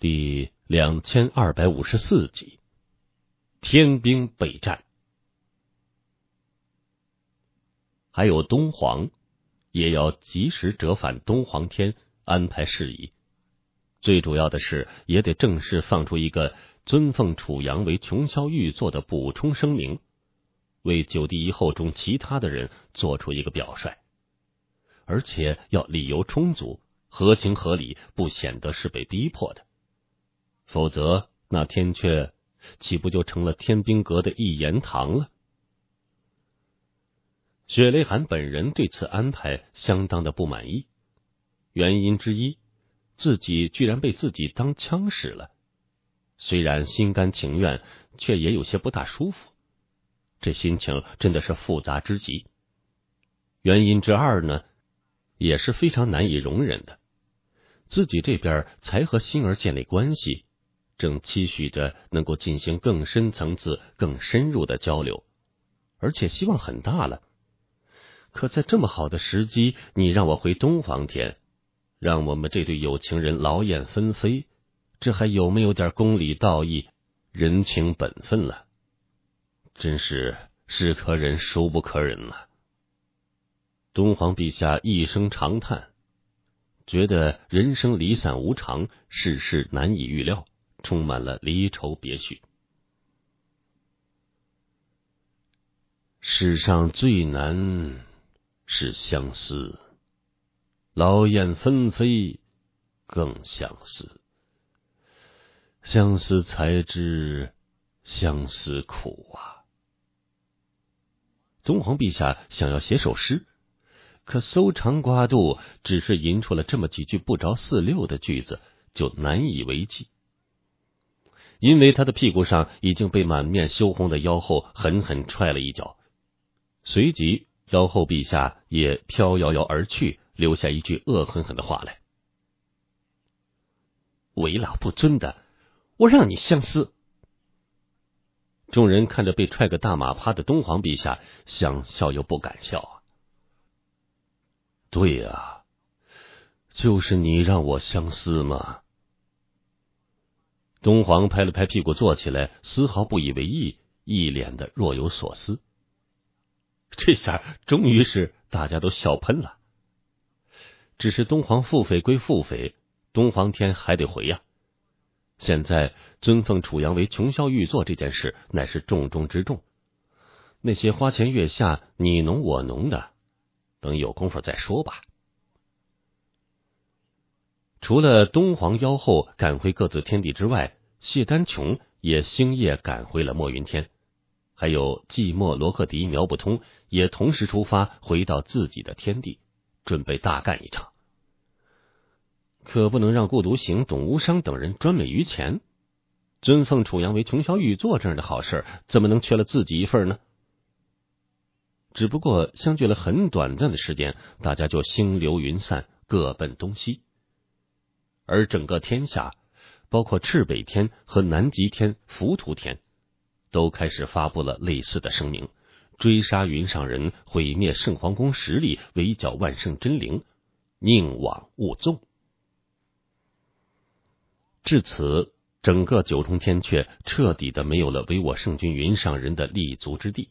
第两千二百五十四集，天兵北战，还有东皇也要及时折返东皇天安排事宜。最主要的是，也得正式放出一个尊奉楚阳为琼霄玉座的补充声明，为九帝一后中其他的人做出一个表率，而且要理由充足、合情合理，不显得是被逼迫的。否则，那天阙岂不就成了天兵阁的一言堂了？雪雷寒本人对此安排相当的不满意，原因之一，自己居然被自己当枪使了，虽然心甘情愿，却也有些不大舒服。这心情真的是复杂之极。原因之二呢，也是非常难以容忍的，自己这边才和心建立关系。正期许着能够进行更深层次、更深入的交流，而且希望很大了。可在这么好的时机，你让我回东皇天，让我们这对有情人劳燕分飞，这还有没有点公理、道义、人情、本分了？真是是可忍，孰不可忍了。东皇陛下一声长叹，觉得人生离散无常，世事难以预料。充满了离愁别绪。世上最难是相思，劳燕分飞更相思，相思才知相思苦啊！宗皇陛下想要写首诗，可搜肠刮肚，只是吟出了这么几句不着四六的句子，就难以为继。因为他的屁股上已经被满面羞红的妖后狠狠踹了一脚，随即妖后陛下也飘摇摇而去，留下一句恶狠狠的话来：“为老不尊的，我让你相思。”众人看着被踹个大马趴的东皇陛下，想笑又不敢笑啊。对呀，就是你让我相思吗？东皇拍了拍屁股坐起来，丝毫不以为意，一脸的若有所思。这下终于是大家都笑喷了。只是东皇腹诽归腹诽，东皇天还得回呀。现在尊奉楚阳为琼霄玉座这件事乃是重中之重，那些花前月下你侬我侬的，等有功夫再说吧。除了东皇妖后赶回各自天地之外，谢丹琼也星夜赶回了墨云天，还有寂寞罗克迪、苗不通也同时出发，回到自己的天地，准备大干一场。可不能让顾独行、董无伤等人专美于前，尊奉楚阳为琼霄玉座这样的好事，怎么能缺了自己一份呢？只不过相聚了很短暂的时间，大家就星流云散，各奔东西。而整个天下，包括赤北天和南极天、浮屠天，都开始发布了类似的声明：追杀云上人，毁灭圣皇宫，实力围剿万圣真灵，宁往勿纵。至此，整个九重天却彻底的没有了唯我圣君云上人的立足之地，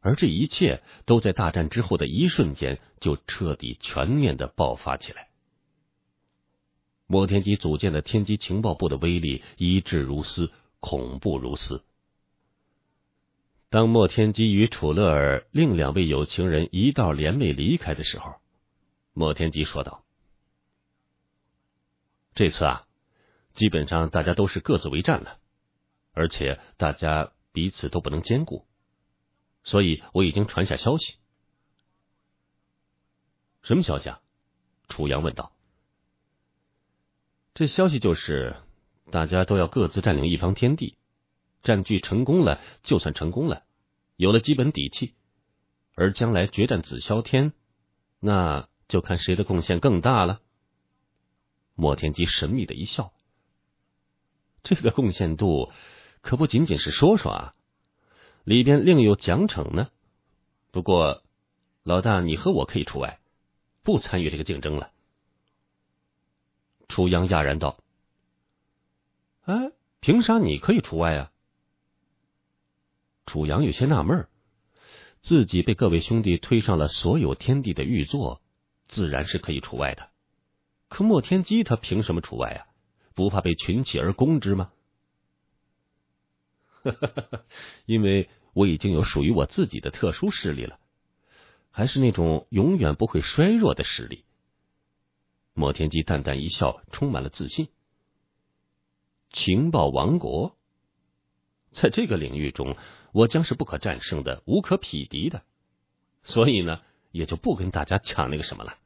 而这一切都在大战之后的一瞬间就彻底全面的爆发起来。莫天机组建的天机情报部的威力一致如斯，恐怖如斯。当莫天机与楚乐儿、另两位有情人一道联袂离开的时候，莫天机说道：“这次啊，基本上大家都是各自为战了，而且大家彼此都不能兼顾，所以我已经传下消息。”“什么消息？”啊？楚阳问道。这消息就是，大家都要各自占领一方天地，占据成功了就算成功了，有了基本底气，而将来决战紫霄天，那就看谁的贡献更大了。莫天机神秘的一笑，这个贡献度可不仅仅是说说啊，里边另有奖惩呢。不过，老大你和我可以除外，不参与这个竞争了。楚阳讶然道：“哎，凭啥你可以除外啊？”楚阳有些纳闷，自己被各位兄弟推上了所有天地的玉座，自然是可以除外的。可莫天机他凭什么除外啊？不怕被群起而攻之吗？因为我已经有属于我自己的特殊势力了，还是那种永远不会衰弱的实力。莫天机淡淡一笑，充满了自信。情报王国，在这个领域中，我将是不可战胜的，无可匹敌的。所以呢，也就不跟大家抢那个什么了。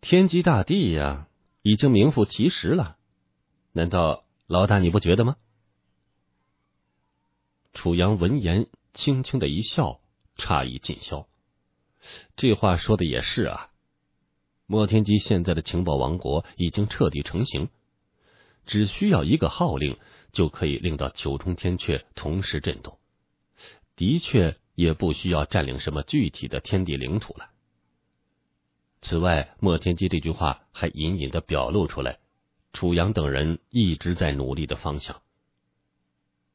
天机大帝呀，已经名副其实了。难道老大你不觉得吗？楚阳闻言，轻轻的一笑，诧异尽消。这话说的也是啊。莫天机现在的情报王国已经彻底成型，只需要一个号令就可以令到九重天阙同时震动。的确，也不需要占领什么具体的天地领土了。此外，莫天机这句话还隐隐的表露出来：楚阳等人一直在努力的方向，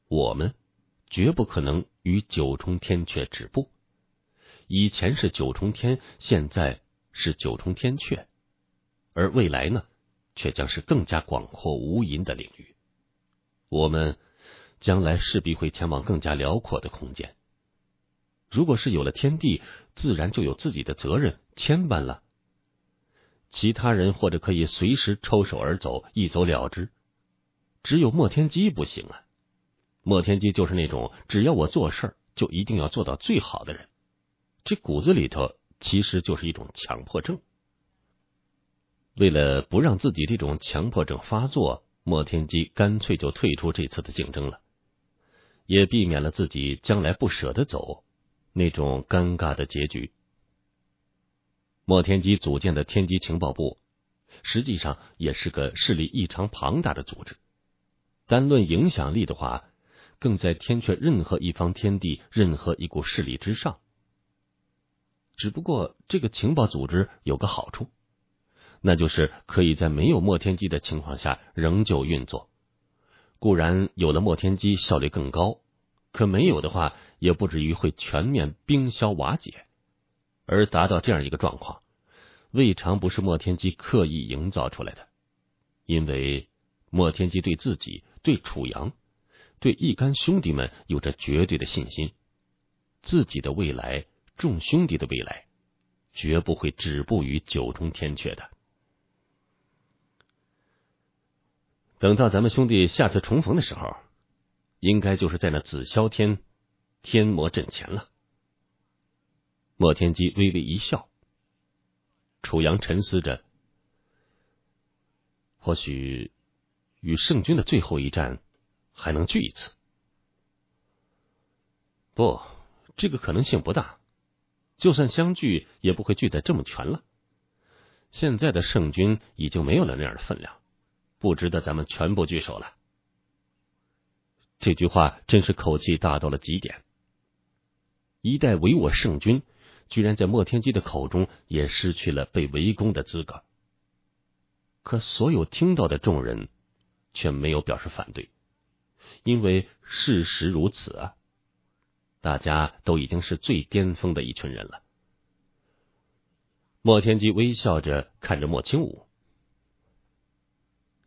我们绝不可能与九重天阙止步。以前是九重天，现在……是九重天阙，而未来呢，却将是更加广阔无垠的领域。我们将来势必会前往更加辽阔的空间。如果是有了天地，自然就有自己的责任牵绊了。其他人或者可以随时抽手而走，一走了之。只有莫天机不行啊！莫天机就是那种只要我做事儿，就一定要做到最好的人。这骨子里头。其实就是一种强迫症。为了不让自己这种强迫症发作，莫天基干脆就退出这次的竞争了，也避免了自己将来不舍得走那种尴尬的结局。莫天机组建的天机情报部，实际上也是个势力异常庞大的组织。单论影响力的话，更在天阙任何一方天地、任何一股势力之上。只不过这个情报组织有个好处，那就是可以在没有莫天机的情况下仍旧运作。固然有了莫天机效率更高，可没有的话也不至于会全面冰消瓦解。而达到这样一个状况，未尝不是莫天机刻意营造出来的。因为莫天机对自己、对楚阳、对一干兄弟们有着绝对的信心，自己的未来。众兄弟的未来，绝不会止步于九重天阙的。等到咱们兄弟下次重逢的时候，应该就是在那紫霄天天魔阵前了。莫天机微微一笑，楚阳沉思着，或许与圣君的最后一战还能聚一次。不，这个可能性不大。就算相聚，也不会聚的这么全了。现在的圣君已经没有了那样的分量，不值得咱们全部聚首了。这句话真是口气大到了极点。一代唯我圣君，居然在莫天机的口中也失去了被围攻的资格。可所有听到的众人却没有表示反对，因为事实如此啊。大家都已经是最巅峰的一群人了。莫天基微笑着看着莫青武：“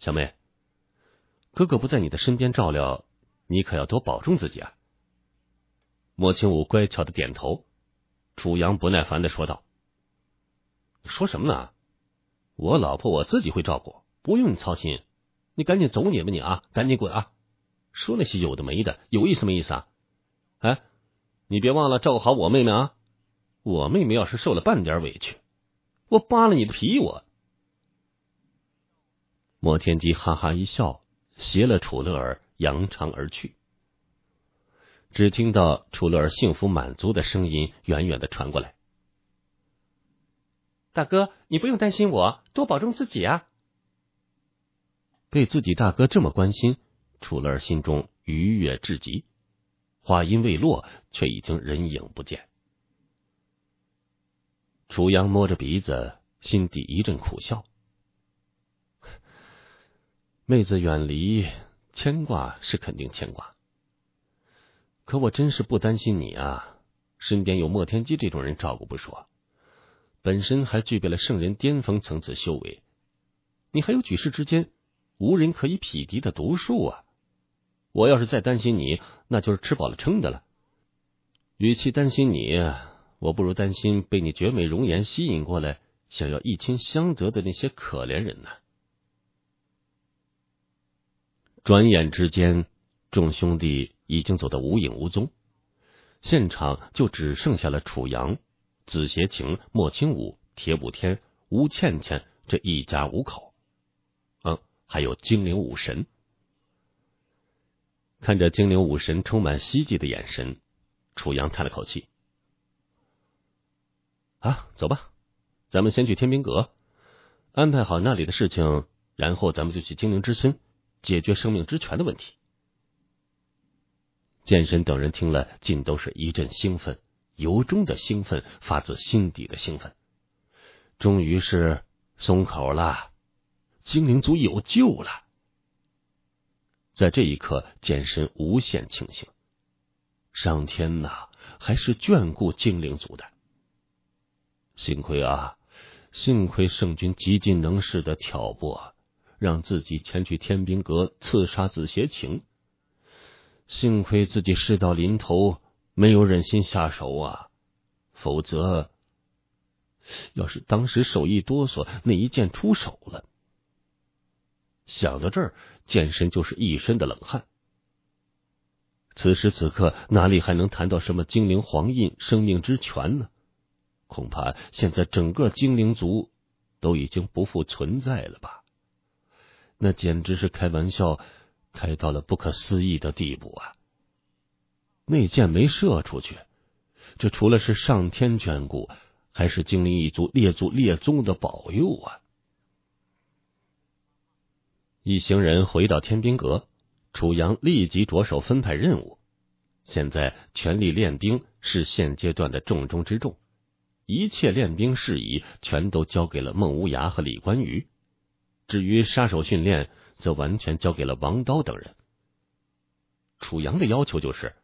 小妹，哥哥不在你的身边照料，你可要多保重自己啊。”莫青武乖巧的点头。楚阳不耐烦的说道：“说什么呢？我老婆我自己会照顾，不用你操心。你赶紧走你吧，你啊，赶紧滚啊！说那些有的没的，有意思没意思？啊？哎。”你别忘了照顾好我妹妹啊！我妹妹要是受了半点委屈，我扒了你的皮！我。莫天机哈哈一笑，携了楚乐儿扬长而去。只听到楚乐儿幸福满足的声音远远的传过来：“大哥，你不用担心我，多保重自己啊！”被自己大哥这么关心，楚乐儿心中愉悦至极。话音未落，却已经人影不见。楚阳摸着鼻子，心底一阵苦笑。妹子远离，牵挂是肯定牵挂。可我真是不担心你啊！身边有莫天机这种人照顾不说，本身还具备了圣人巅峰层次修为，你还有举世之间无人可以匹敌的毒术啊！我要是再担心你，那就是吃饱了撑的了。与其担心你，我不如担心被你绝美容颜吸引过来，想要一亲相泽的那些可怜人呢。转眼之间，众兄弟已经走得无影无踪，现场就只剩下了楚阳、紫邪情、莫清武、铁补天、吴倩倩这一家五口，嗯，还有精灵武神。看着精灵武神充满希冀的眼神，楚阳叹了口气。啊，走吧，咱们先去天兵阁，安排好那里的事情，然后咱们就去精灵之心，解决生命之泉的问题。剑神等人听了，尽都是一阵兴奋，由衷的兴奋，发自心底的兴奋，终于是松口了，精灵族有救了。在这一刻，剑身无限庆幸，上天呐，还是眷顾精灵族的。幸亏啊，幸亏圣君极尽能事的挑拨，让自己前去天兵阁刺杀紫邪情。幸亏自己事到临头没有忍心下手啊，否则，要是当时手一哆嗦，那一剑出手了。想到这儿，剑身就是一身的冷汗。此时此刻，哪里还能谈到什么精灵黄印、生命之泉呢？恐怕现在整个精灵族都已经不复存在了吧？那简直是开玩笑，开到了不可思议的地步啊！那箭没射出去，这除了是上天眷顾，还是精灵一族列祖列宗的保佑啊！一行人回到天兵阁，楚阳立即着手分派任务。现在全力练兵是现阶段的重中之重，一切练兵事宜全都交给了孟无涯和李关羽。至于杀手训练，则完全交给了王刀等人。楚阳的要求就是：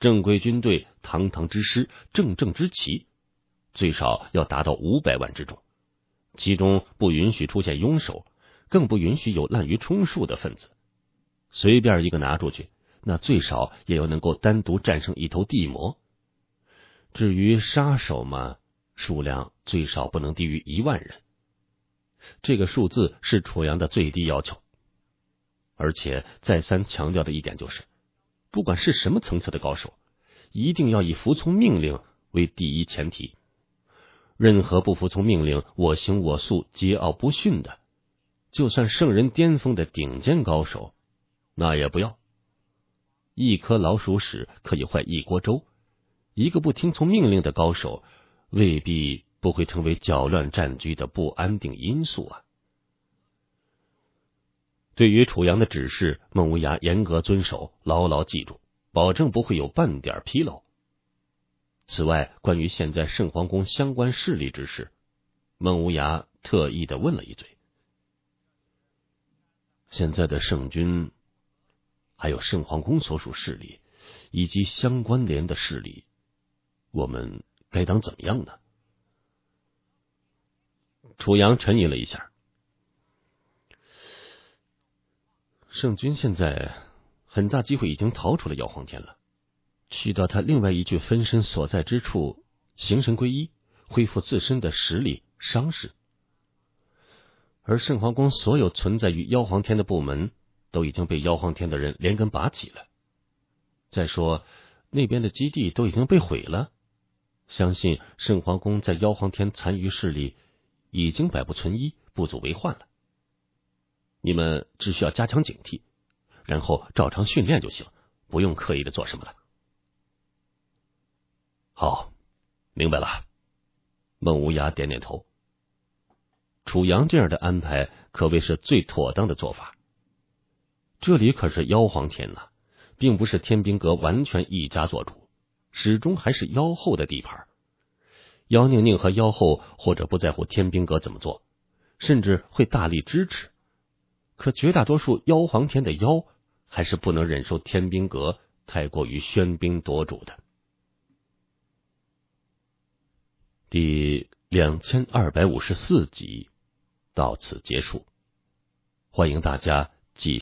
正规军队，堂堂之师，正正之旗，最少要达到五百万之众，其中不允许出现庸手。更不允许有滥竽充数的分子。随便一个拿出去，那最少也要能够单独战胜一头地魔。至于杀手嘛，数量最少不能低于一万人。这个数字是楚阳的最低要求。而且再三强调的一点就是，不管是什么层次的高手，一定要以服从命令为第一前提。任何不服从命令、我行我素、桀骜不驯的。就算圣人巅峰的顶尖高手，那也不要一颗老鼠屎可以坏一锅粥。一个不听从命令的高手，未必不会成为搅乱战局的不安定因素啊！对于楚阳的指示，孟无涯严格遵守，牢牢记住，保证不会有半点纰漏。此外，关于现在圣皇宫相关势力之事，孟无涯特意的问了一嘴。现在的圣君，还有圣皇宫所属势力以及相关联的势力，我们该当怎么样呢？楚阳沉吟了一下。圣君现在很大机会已经逃出了妖皇天了，去到他另外一具分身所在之处，形神归一，恢复自身的实力、伤势。而圣皇宫所有存在于妖皇天的部门，都已经被妖皇天的人连根拔起了。再说那边的基地都已经被毁了，相信圣皇宫在妖皇天残余势力已经百不存一，不足为患了。你们只需要加强警惕，然后照常训练就行，不用刻意的做什么了。好，明白了。孟无涯点点头。楚阳这样的安排可谓是最妥当的做法。这里可是妖皇天呐，并不是天兵阁完全一家做主，始终还是妖后的地盘。妖宁宁和妖后或者不在乎天兵阁怎么做，甚至会大力支持。可绝大多数妖皇天的妖还是不能忍受天兵阁太过于喧宾夺主的。第两千二百五十四集。到此结束，欢迎大家。